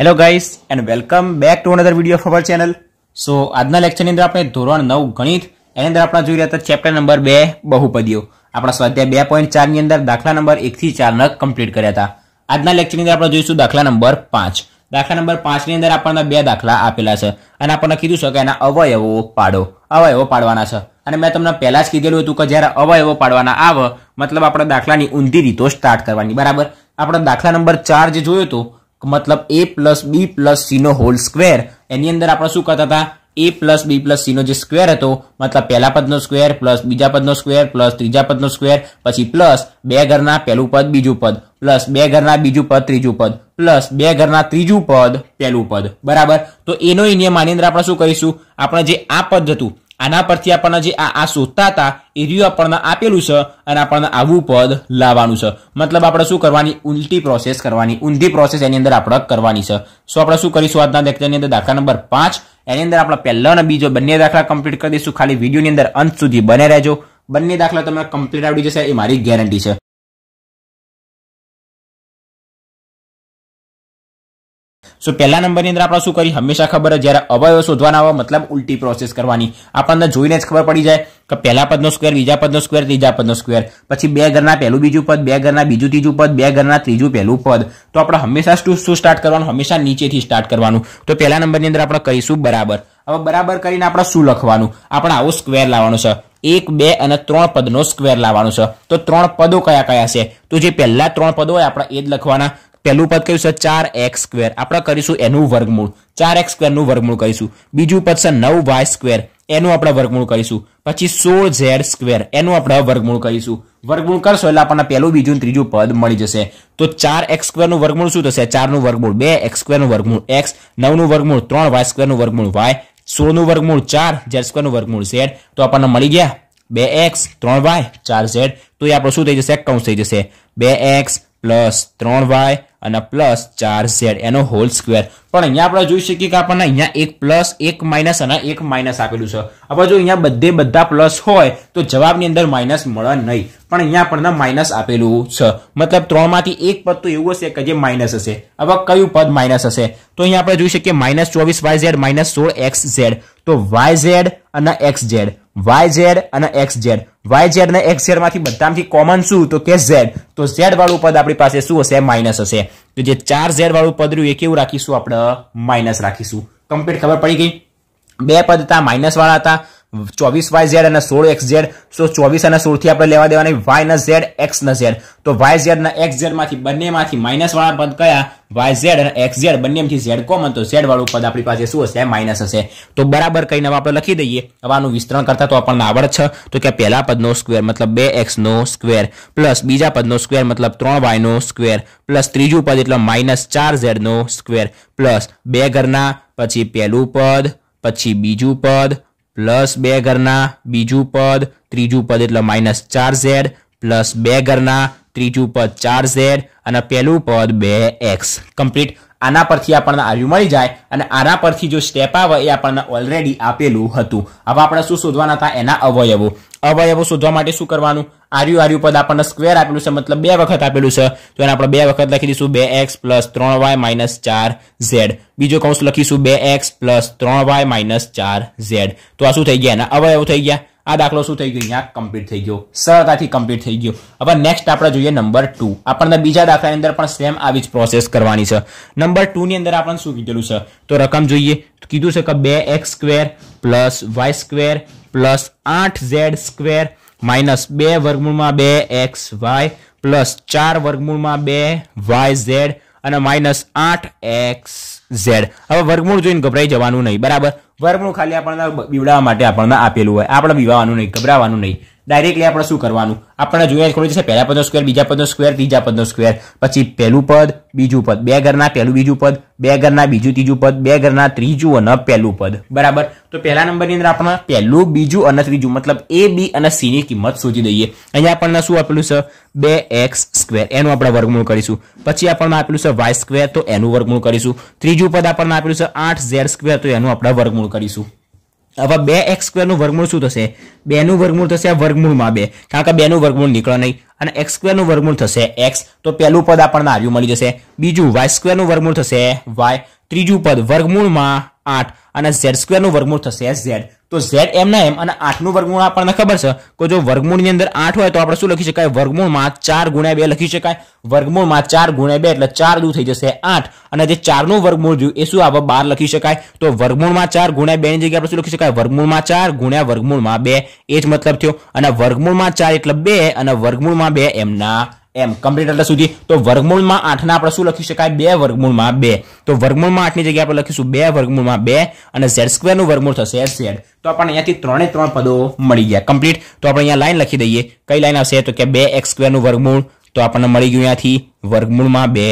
hello guys and welcome back to another video of our channel so આજના લેક્ચરની અંદર આપણે ધોરણ નવ ગણિત એની અંદર આપણે જોઈ રહ્યા હતા ચેપ્ટર નંબર બે બહુપદીઓ આપણા સ્વાધ્યાય બે પોઈન્ટ ચારની અંદર દાખલા નંબર એકથી ચારના કમ્પ્લીટ કર્યા હતા આજના લેક્ચરની અંદર આપણે જોઈશું દાખલા નંબર પાંચ દાખલા નંબર પાંચની અંદર આપણને બે દાખલા આપેલા છે અને આપણને કીધું છે કે એના અવયવો પાડો અવયવો પાડવાના છે અને મેં તમને પહેલાં જ કીધેલું હતું કે જ્યારે અવયવો પાડવાના આવે મતલબ આપણે દાખલાની ઊંધી રીતો સ્ટાર્ટ કરવાની બરાબર આપણે દાખલા નંબર ચાર જે જોયો હતો મતલબ એ પ્લસ બી પ્લસ સીનો હોલ સ્ક્વેર એની અંદર આપણે શું કહેતા હતા એ પ્લસ બી પ્લસ સીનો જે સ્ક્વેર હતો મતલબ પહેલા પદનો સ્ક્વેર પ્લસ બીજા પદનો સ્ક્વેર પ્લસ ત્રીજા પદનો સ્ક્વેર પછી પ્લસ બે ઘરના પહેલું પદ બીજું પદ પ્લસ બે ઘરના બીજું પદ ત્રીજું પદ પ્લસ બે ઘરના ત્રીજું પદ પહેલું પદ બરાબર તો એનો એ નિયમ આની અંદર આપણે શું કરીશું આપણે જે આ પદ હતું આના પરથી આપણને જે આ આ શોધતા હતા એ રહ્યું આપણને આપેલું છે અને આપણને આવું પદ લાવવાનું છે મતલબ આપણે શું કરવાની ઉલટી પ્રોસેસ કરવાની ઊંધી પ્રોસેસ એની અંદર આપણે કરવાની છે સો આપણે શું કરીશું આજના દાખલાની અંદર દાખલા નંબર પાંચ એની અંદર આપણે પહેલો અને બીજો બંને દાખલા કમ્પ્લીટ કરી દઈશું ખાલી વિડીયોની અંદર અંત સુધી બને રહેજો બંને દાખલા તમને કમ્પ્લીટ આવડી જશે એ મારી ગેરંટી છે સો પહેલા નંબરની અંદર આપણે શું કરી હંમેશા ખબર જ્યારે અવયવ શોધવાના આવે મતલબ ઉલટી પ્રોસેસ કરવાની આપણને જોઈને જ ખબર પડી જાય કે પહેલા પદનો સ્ક્વેર બીજા પદનો સ્ક્વેર ત્રીજા પદનો સ્ક્વેર પછી બે ઘરના પહેલું બીજું પદ બે ઘરના બીજું ત્રીજું પદ બે ઘરના ત્રીજું પહેલું પદ તો આપણે હંમેશા શું શું સ્ટાર્ટ કરવાનું હંમેશા નીચેથી સ્ટાર્ટ કરવાનું તો પહેલા નંબરની અંદર આપણે કહીશું બરાબર હવે બરાબર કરીને આપણે શું લખવાનું આપણે આવું સ્ક્વેર લાવવાનું છે એક બે અને ત્રણ પદનો સ્ક્વેર લાવવાનો છે તો ત્રણ પદો કયા કયા છે તો જે પહેલા ત્રણ પદો હોય આપણે એ જ લખવાના પહેલું પદ કયું છે ચાર એક્સ સ્ક્વેર આપણે કરીશું એનું વર્ગમૂળ ચાર એક્સ સ્ક્વેરનું વર્ગમૂળ કરીશું બીજું પદ છે નવ વાય સ્ક્વેર એનું આપણે વર્ગમૂળ કરીશું પછી સોળ ઝેડ સ્ક્વેર એનું આપણે વર્ગમૂળ કરીશું વર્ગમૂળ કરશો એટલે આપણને પહેલું બીજું ત્રીજું પદ મળી જશે તો ચાર એક્સ સ્ક્વેરનું વર્ગમૂળ શું થશે ચારનું વર્ગમૂળ બે એક્સ સ્ક્વેરનું વર્ગમૂળ એક્સ નવનું વર્ગમૂળ ત્રણ વાય સ્ક્વેરનું વર્ગમૂળ વાય સોળનું વર્ગમૂળ ચાર ઝેડ સ્ક્વેરનું વર્ગમૂળ ઝેડ તો આપણને મળી ગયા બે એક્સ ત્રણ વાય ચાર ઝેડ તો એ આપણો શું થઈ જશે કૌંસ થઈ જશે બે એક્સ પ્લસ ત્રણ વાય અને પ્લસ ચાર ઝેડ એનો હોલ સ્ક્વેર પણ અહીંયા આપણે જોઈ શકીએ કે આપણને અહીંયા એક પ્લસ એક માઇનસ અને એક માઇનસ આપેલું છે હવે જો અહીંયા બધે બધા પ્લસ હોય તો જવાબની અંદર માઇનસ મળે નહીં પણ અહીંયા આપણને માઇનસ આપેલું છે મતલબ ત્રણમાંથી એક પદ તો એવું હશે કે જે માઇનસ હશે હવે કયું પદ માઇનસ હશે તો અહીંયા આપણે જોઈ શકીએ માઇનસ ચોવીસ વાય ઝેડ માઇનસ સોળ એક્સ ઝેડ તો વાય ઝેડ અને એક્સ ઝેડ વાય ઝેડ અને એક્સ ઝેડ વાય ઝેડ ને એક્સ ઝેડમાંથી બધામાંથી કોમન શું તો કે ઝેડ તો ઝેડ વાળું પદ આપણી પાસે શું હશે માઇનસ હશે તો જે ચાર ઝેડ વાળું પદ રહ્યું એ કેવું રાખીશું આપણે માઇનસ રાખીશું કમ્પ્લીટ ખબર પડી ગઈ બે પદ હતા માઇનસ વાળા હતા ચોવીસ વાય ઝેડ અને સોળ એક્સ ઝેડ સો ચોવીસ અને સોળથી આપણે લેવા દેવાની વાય ના ઝેડ એક્સ ના ઝેડ તો વાય ઝેડ ના એક્સ ઝેડમાંથી બંનેમાંથી માઇનસ વાળા પદ કયા વાય ઝેડ અને એક્સ ઝેડ બંનેમાંથી ઝેડ કોમન તો ઝેડ વાળું પદ આપણી પાસે શું હશે માઇનસ હશે તો બરાબર કહીને હવે આપણે લખી દઈએ હવે આનું વિસ્તરણ કરતા તો આપણને આવડ છે તો કે પહેલા પદનો સ્કવેર મતલબ બે એક્સનો સ્કવેર પ્લસ બીજા પદનો સ્કવેર મતલબ ત્રણ વાયનો સ્ક્વેર પ્લસ ત્રીજું પદ એટલે માઇનસ ચાર ઝેડનો સ્ક્વેર પ્લસ બે ઘરના પછી પહેલું પદ પછી બીજું પદ પ્લસ બે ઘરના બીજું પદ ત્રીજું પદ એટલે માઇનસ ચાર ઝેડ પ્લસ બે ઘરના ત્રીજું પદ ચાર ઝેડ અને પહેલું પદ બે એક્સ કમ્પ્લીટ આના પરથી આપણને આવ્યું મળી જાય અને આના પરથી જો સ્ટેપ આવે એ આપણને ઓલરેડી આપેલું હતું હવે આપણે શું શોધવાના હતા એના અવયવો અવયવો શોધવા માટે શું કરવાનું આર્યુ આર્યુ પદ આપણને સ્ક્વેર આપેલું છે મતલબ બે વખત આપેલું છે તો એને આપણે બે વખત લખી દઈશું બે એક્સ પ્લસ ત્રણ વાય માઇનસ ચાર ઝેડ બીજો કૌંસ લખીશું બે એક્સ પ્લસ ત્રણ વાય માઇનસ ચાર ઝેડ તો આ શું થઈ ગયા એના અવયવો થઈ ગયા આ દાખલો શું થઈ ગયો અહીંયા કમ્પ્લીટ થઈ ગયો સરળતાથી કમ્પ્લીટ થઈ ગયો હવે નેક્સ્ટ આપણે જોઈએ નંબર ટુ આપણને બીજા દાખલાની અંદર પણ સેમ આવી જ પ્રોસેસ કરવાની છે નંબર ટુની અંદર આપણને શું કીધેલું છે તો રકમ જોઈએ કીધું છે કે બે X square plus Y square plus આઠ ઝેડ સ્ક્વેર માઇનસ બે વર્ગમૂળમાં બે એક્સ વાય પ્લસ ચાર વર્ગમૂળમાં બે વાય ઝેડ અને માઇનસ આઠ એક્સ ઝેડ હવે વર્ગમૂળ જોઈને ગભરાઈ જવાનું નહીં બરાબર વર્ગનું ખાલી આપણને બીવડાવવા માટે આપણને આપેલું હોય આપણે બીવાવાનું નહીં ગભરાવાનું નહીં ડાયરેક્ટલી આપણે શું કરવાનું આપણે જોઈએ ખોલી જશે પહેલા પદનો સ્ક્વેર બીજા પદનો સ્કવેર ત્રીજા પદનો સ્ક્વેર પછી પહેલું પદ બીજું પદ બે ઘરના પહેલું બીજું પદ બે ઘરના બીજું ત્રીજું પદ બે ઘરના ત્રીજું અને પહેલું પદ બરાબર તો પહેલા નંબરની અંદર આપણે પહેલું બીજું અને ત્રીજું મતલબ એ બી અને સીની કિંમત શોધી દઈએ અહીંયા આપણને શું આપેલું છે બે એક્સ સ્ક્વેર એનું આપણે વર્ગમૂળ કરીશું પછી આપણને આપેલું છે વાય સ્ક્વેર તો એનું વર્ગમૂળ કરીશું ત્રીજું પદ આપણને આપેલું છે આઠ ઝેડ સ્ક્વેર તો એનું આપણે વર્ગમૂળ કરીશું હવે બે એક્સ સ્ક્વેરનું વર્ગમૂળ શું થશે બેનું વર્ગમૂળ થશે આ વર્ગમૂળમાં બે કારણ કે બેનું વર્ગમૂળ નીકળે નહીં અને એક્સ સ્ક્વેરનું વર્ગમૂળ થશે એક્સ તો પહેલું પદ આપણને આવ્યું મળી જશે બીજું વાય સ્ક્વેરનું વર્ગમૂળ થશે વાય ત્રીજું પદ વર્ગમૂળમાં આઠ અને ઝેડ સ્ક્વેરનું વર્ગમૂળ થશે ઝેડ તો ઝેડ એમ એમના એમ અને આઠનું વર્ગમૂળ આપણને ખબર છે કે જો વર્ગમૂળની અંદર આઠ હોય તો આપણે શું લખી શકાય વર્ગમૂળમાં ચાર ગુણ્યા બે લખી શકાય વર્ગમૂળમાં ચાર ગુણ્યા બે એટલે ચાર દૂર થઈ જશે આઠ અને જે ચારનું વર્ગમૂળ જોયું એ શું આપણે બાર લખી શકાય તો વર્ગમૂળમાં ચાર ગુણ્યા બેની જગ્યાએ આપણે શું લખી શકાય વર્ગમૂળમાં ચાર ગુણ્યા વર્ગમૂળમાં બે એ જ મતલબ થયો અને વર્ગમૂળમાં ચાર એટલે બે અને વર્ગમૂળમાં બે એમના એમ કમ્પ્લીટ એટલે સુધી તો વર્ગમૂળમાં આઠના આપણે શું લખી શકાય બે વર્ગમૂળમાં બે તો વર્ગમૂળમાં આઠની જગ્યાએ આપણે લખીશું બે વર્ગમૂળમાં બે અને ઝેડ સ્ક્વેરનું વર્ગમૂળ થશે ઝેડ તો આપણને અહીંયાથી ત્રણે ત્રણ પદો મળી ગયા કમ્પ્લીટ તો આપણે અહીંયા લાઈન લખી દઈએ કઈ લાઈન આવશે તો કે બે એક્સ સ્ક્વેરનું વર્ગમૂળ તો આપણને મળી ગયું અહીંયાથી વર્ગમૂળમાં બે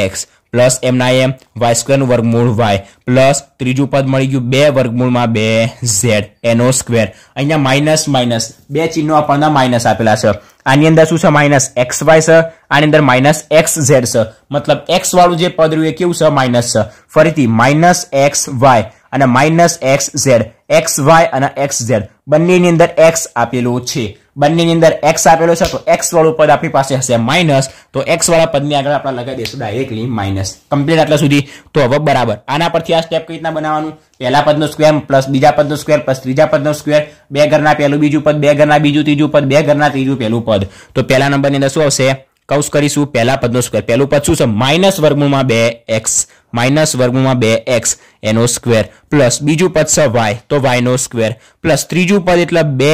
એક્સ પ્લસ એમના એમ વાય સ્ક્વેરનું વર્ગમૂળ વાય પ્લસ ત્રીજું પદ મળી ગયું બે વર્ગમૂળમાં બે ઝેડ એનો સ્ક્વેર અહીંયા માઇનસ માઇનસ બે ચિહ્નો આપણને માઇનસ આપેલા છે આની અંદર શું છે માઇનસ એક્સ વાય છે આની અંદર માઇનસ એક્સ ઝેડ છે મતલબ એક્સ વાળું જે પદ રહ્યું એ કેવું છે માઇનસ છે ફરીથી માઇનસ એક્સ વાય અને minus X Z X Y અને એક્સ ઝેડ બંનેની અંદર એક્સ આપેલું છે બંનેની અંદર એક્સ આપેલો છે તો એક્સ વાળું પદ આપણી પાસે હશે માઇનસ તો એક્સ વાળા પદની આગળ આપણે લગાવી દઈશું ડાયરેક્ટલી માઇનસ કમ્પ્લીટ આટલા સુધી તો હવે બરાબર આના પરથી આ સ્ટેપ કઈ રીતના બનાવવાનું પહેલા પદનો સ્ક્વેર પ્લસ બીજા પદનો સ્ક્વેર પ્લસ ત્રીજા પદનો સ્કવેર બે ઘરના પહેલું બીજું પદ બે ઘરના બીજું ત્રીજું પદ બે ઘરના ત્રીજું પહેલું પદ તો પહેલા નંબરની અંદર શું આવશે કૌશ કરીશું પહેલા પદનો સ્ક્વેર પહેલું પદ શું છે માઇનસ વર્ગમૂળમાં બે એક્સ માઇનસ વર્ગમૂળમાં બે એક્સ એનો સ્ક્વેર પ્લસ બીજું પદ છે વાય તો વાયનો સ્ક્વેર પ્લસ ત્રીજું પદ એટલે બે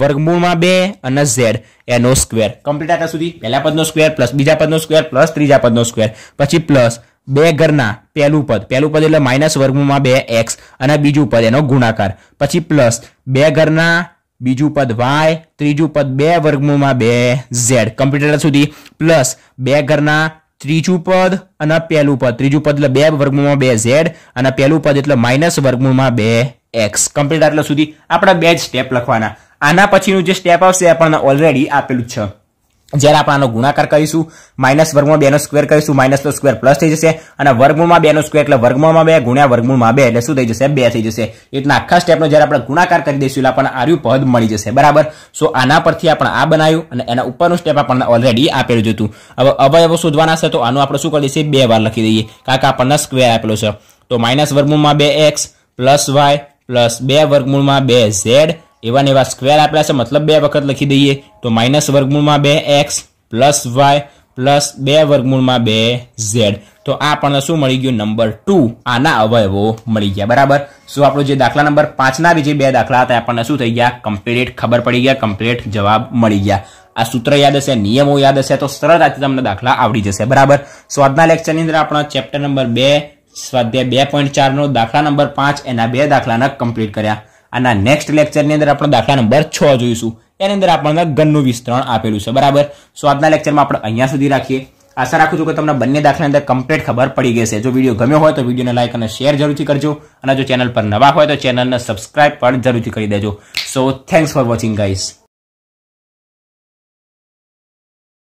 વર્ગમૂળમાં બે અને ઝેડ એનો સ્ક્વેર કમ્પ્લીટ હતા સુધી પહેલા પદનો સ્કવેર પ્લસ બીજા પદનો સ્ક્વેર પ્લસ ત્રીજા પદનો સ્ક્વેર પછી પ્લસ બે ઘરના પહેલું પદ પહેલું પદ એટલે માઇનસ વર્ગમૂળમાં બે એક્સ અને બીજું પદ એનો ગુણાકાર પછી પ્લસ બે ઘરના બીજું પદ વાય ત્રીજું પદ બે વર્ગમૂળમાં બે ઝેડ કમ્પ્લીટ સુધી પ્લસ બે ઘરના ત્રીજું પદ અને પહેલું પદ ત્રીજું પદ એટલે બે વર્ગમૂળમાં બે ઝેડ અને પહેલું પદ એટલે માઇનસ વર્ગમૂળમાં બે એક્સ કમ્પ્યુટર એટલે સુધી આપણા બે જ સ્ટેપ લખવાના આના પછીનું જે સ્ટેપ આવશે એ આપણને ઓલરેડી આપેલું છે જ્યારે આપણે આનો ગુણાકાર કરીશું માઇનસ વર્ગમાં બેનો સ્ક્વેર કરીશું માઇનસનો સ્ક્વેર પ્લસ થઈ જશે અને વર્ગમૂળમાં બેનો સ્ક્વેર એટલે વર્ગમૂળમાં બે ગુણ્યા વર્ગમૂળમાં બે એટલે શું થઈ જશે બે થઈ જશે એટલે આખા સ્ટેપનો જ્યારે આપણે ગુણાકાર કરી દઈશું એટલે આપણને આર્યું પદ મળી જશે બરાબર સો આના પરથી આપણે આ બનાવ્યું અને એના ઉપરનું સ્ટેપ આપણને ઓલરેડી આપેલું જ હતું હવે અવયવો શોધવાના છે તો આનું આપણે શું કરી દઈએ બે વાર લખી દઈએ કારણ કે આપણને સ્ક્વેર આપેલો છે તો માઇનસ વર્ગમૂળમાં બે એક્સ પ્લસ વાય પ્લસ બે વર્ગમૂળમાં બે ઝેડ એવા ને એવા સ્ક્વેર આપ્યા છે મતલબ બે વખત લખી દઈએ તો માઇનસ વર્ગમૂળમાં બે એક્સ પ્લસ વાય પ્લસ બે વર્ગમૂળમાં બે ઝેડ તો આ આપણને શું મળી ગયું નંબર ટુ આના અવયવો મળી ગયા બરાબર શું આપણો જે દાખલા નંબર પાંચના બીજે બે દાખલા હતા આપણને શું થઈ ગયા કમ્પ્લીટ ખબર પડી ગયા કમ્પ્લીટ જવાબ મળી ગયા આ સૂત્ર યાદ હશે નિયમો યાદ હશે તો સરળતાથી તમને દાખલા આવડી જશે બરાબર સો આજના લેક્ચરની અંદર આપણો ચેપ્ટર નંબર બે સ્વાધ્યાય બે પોઈન્ટ ચારનો દાખલા નંબર પાંચ એના બે દાખલાના કમ્પ્લીટ કર્યા આના નેક્સ્ટ લેક્ચરની અંદર આપણે દાખલા નંબર છ જોઈશું એની અંદર આપણને ઘનનું વિસ્તરણ આપેલું છે બરાબર સો આજના લેક્ચરમાં આપણે અહીંયા સુધી રાખીએ આશા રાખું છું કે તમને બંને દાખલા અંદર કમ્પ્લીટ ખબર પડી ગઈ છે જો વિડીયો ગમ્યો હોય તો વિડીયોને લાઇક અને શેર જરૂરથી કરજો અને જો ચેનલ પર નવા હોય તો ચેનલને સબસ્ક્રાઇબ પણ જરૂરથી કરી દેજો so thanks for watching guys